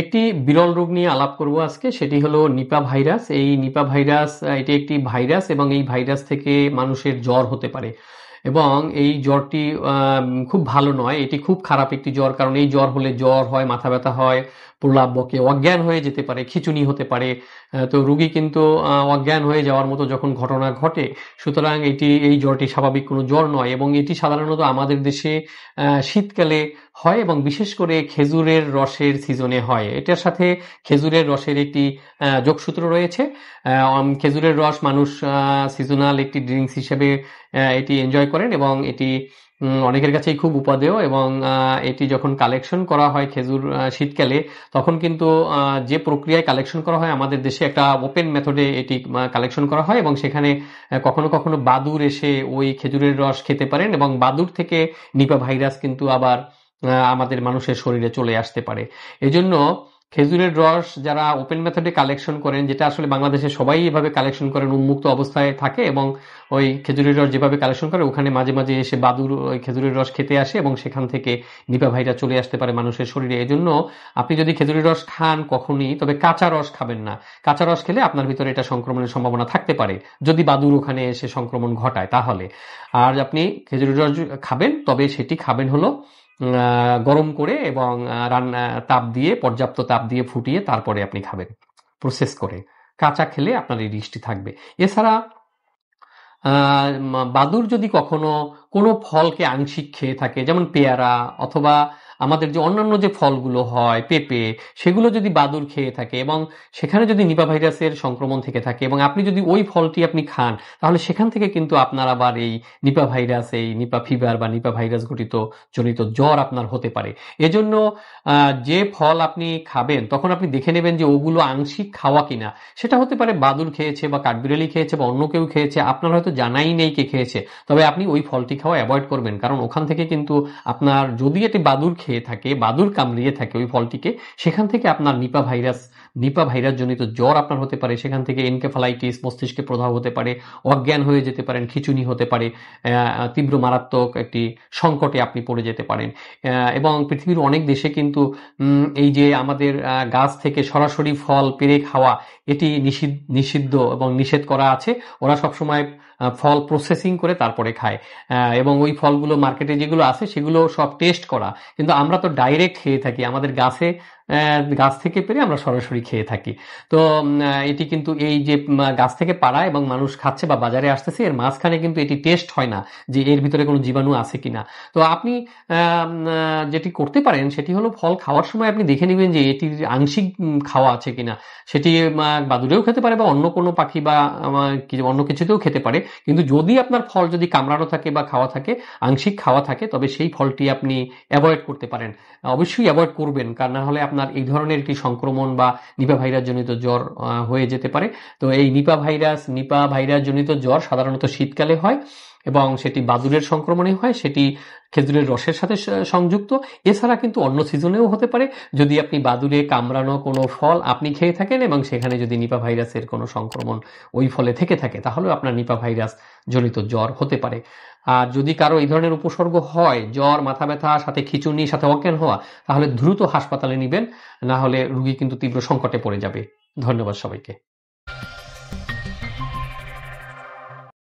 একটি বিরল রোগ নিয়ে আলাপ করব আজকে সেটি হলো নিপা ভাইরাস এই নিপা ভাইরাস এটি একটি ভাইরাস এবং এই ভাইরাস থেকে মানুষের জ্বর হতে পারে এবং এই জ্বরটি খুব ভালো নয় এটি খুব খারাপ একটি জ্বর কারণ এই জ্বর হলে জ্বর হয় মাথা ব্যথা হয় প্রলাপ বকে অজ্ঞান হয়ে যেতে পারে খিচুনি হতে পারে তো রুগী কিন্তু অজ্ঞান হয়ে যাওয়ার মতো যখন ঘটনা ঘটে সুতরাং এটি এই জ্বরটি স্বাভাবিক কোনো জ্বর নয় এবং এটি সাধারণত আমাদের দেশে শীতকালে হয় এবং বিশেষ করে খেজুরের রসের সিজনে হয় এটার সাথে খেজুরের রসের একটি যোগসূত্র রয়েছে খেজুরের রস মানুষ সিজনাল একটি ড্রিঙ্কস হিসেবে এটি এনজয় করেন এবং এটি অনেকের কাছেই খুব উপাদেয় এবং এটি যখন কালেকশন করা হয় খেজুর শীতকালে তখন কিন্তু যে প্রক্রিয়ায় কালেকশন করা হয় আমাদের দেশে একটা ওপেন মেথডে এটি কালেকশন করা হয় এবং সেখানে কখনো কখনো বাদুর এসে ওই খেজুরের রস খেতে পারেন এবং বাদুর থেকে নিপা ভাইরাস কিন্তু আবার আমাদের মানুষের শরীরে চলে আসতে পারে এজন্য খেজুরের রস যারা ওপেন মেথডে কালেকশন করেন যেটা আসলে বাংলাদেশে সবাই এভাবে কালেকশন করেন উন্মুক্ত অবস্থায় থাকে এবং ওই খেজুরের রস যেভাবে কালেকশন করে ওখানে মাঝে মাঝে এসে বাদুর ওই খেজুরের রস খেতে আসে এবং সেখান থেকে নিপা ভাইরা চলে আসতে পারে মানুষের শরীরে এজন্য আপনি যদি খেজুরের রস খান কখনই তবে কাঁচা রস খাবেন না কাঁচা রস খেলে আপনার ভিতরে এটা সংক্রমণের সম্ভাবনা থাকতে পারে যদি বাদুর ওখানে এসে সংক্রমণ ঘটায় তাহলে আর আপনি খেজুরের রস খাবেন তবে সেটি খাবেন হলো গরম করে এবং রান্না তাপ দিয়ে পর্যাপ্ত তাপ দিয়ে ফুটিয়ে তারপরে আপনি খাবেন প্রসেস করে কাঁচা খেলে আপনার এই ডিশটি থাকবে এছাড়া বাদুর যদি কখনো কোনো ফলকে আংশিক খেয়ে থাকে যেমন পেয়ারা অথবা আমাদের যে অন্যান্য যে ফলগুলো হয় পেঁপে সেগুলো যদি বাদুর খেয়ে থাকে এবং সেখানে যদি নিপা ভাইরাসের সংক্রমণ থেকে থাকে এবং আপনি যদি ওই ফলটি আপনি খান তাহলে সেখান থেকে কিন্তু আপনার আবার এই নিপা ভাইরাস এই নিপা ফিভার বা নিপা ভাইরাস ঘটিত জনিত জ্বর আপনার হতে পারে এজন্য যে ফল আপনি খাবেন তখন আপনি দেখে নেবেন যে ওগুলো আংশিক খাওয়া কিনা সেটা হতে পারে বাদুর খেয়েছে বা কাঠবিড়ালি খেয়েছে বা অন্য কেউ খেয়েছে আপনার হয়তো জানাই নেই কে খেয়েছে তবে আপনি ওই ফলটি খাওয়া অ্যাভয়েড করবেন কারণ ওখান থেকে কিন্তু আপনার যদি এটি বাদুর খেয়ে খেয়ে থাকে বাদুর কামড়িয়ে থাকে ওই ফলটিকে সেখান থেকে আপনার নিপা ভাইরাস নিপা ভাইরাস জনিত জ্বর আপনার হতে পারে সেখান থেকে এনকেফালাইটিস মস্তিষ্কে প্রধাব হতে পারে অজ্ঞান হয়ে যেতে পারেন খিচুনি হতে পারে তীব্র মারাত্মক একটি সংকটে আপনি পড়ে যেতে পারেন এবং পৃথিবীর অনেক দেশে কিন্তু এই যে আমাদের গাছ থেকে সরাসরি ফল পেরে খাওয়া এটি নিষিদ্ধ এবং নিষেধ করা আছে ওরা সবসময় ফল প্রসেসিং করে তারপরে খায় এবং ওই ফলগুলো মার্কেটে যেগুলো আছে সেগুলো সব টেস্ট করা কিন্তু আমরা তো ডাইরেক্ট খেয়ে থাকি আমাদের গাছে গাছ থেকে পেরে আমরা সরাসরি খেয়ে থাকি তো এটি কিন্তু এই যে গাছ থেকে পাড়া এবং মানুষ খাচ্ছে বা বাজারে আসতেছে এর মাঝখানে কিন্তু এটি টেস্ট হয় না যে এর ভিতরে কোনো জীবাণু আছে কিনা তো আপনি যেটি করতে পারেন সেটি হলো ফল খাওয়ার সময় আপনি দেখে নেবেন যে এটির আংশিক খাওয়া আছে কিনা সেটি বাদুরেও খেতে পারে বা অন্য কোনো পাখি বা অন্য কিছুতেও খেতে পারে কিন্তু যদি আপনার ফল যদি কামড়ানো থাকে বা খাওয়া থাকে আংশিক খাওয়া থাকে তবে সেই ফলটি আপনি অ্যাভয়েড করতে পারেন অবশ্যই অ্যাভয়েড করবেন কারণ না হলে আপনার আপনার এই ধরনের একটি সংক্রমণ বা নিপা ভাইরাস জনিত জ্বর হয়ে যেতে পারে তো এই নিপা ভাইরাস নিপা ভাইরাস জনিত জ্বর সাধারণত শীতকালে হয় এবং সেটি বাদুরের সংক্রমণে হয় সেটি খেজুরের রসের সাথে সংযুক্ত এছাড়া কিন্তু অন্য সিজনেও হতে পারে যদি আপনি বাদুরে কামড়ানো কোনো ফল আপনি খেয়ে থাকেন এবং সেখানে যদি নিপা ভাইরাসের কোনো সংক্রমণ ওই ফলে থেকে থাকে তাহলেও আপনার নিপা ভাইরাস জনিত জ্বর হতে পারে আর যদি কারো এই ধরনের উপসর্গ হয় জ্বর মাথা ব্যথা সাথে খিচুনি সাথে অজ্ঞান হওয়া তাহলে দ্রুত হাসপাতালে নিবেন না হলে রুগী কিন্তু তীব্র সংকটে পড়ে যাবে ধন্যবাদ সবাইকে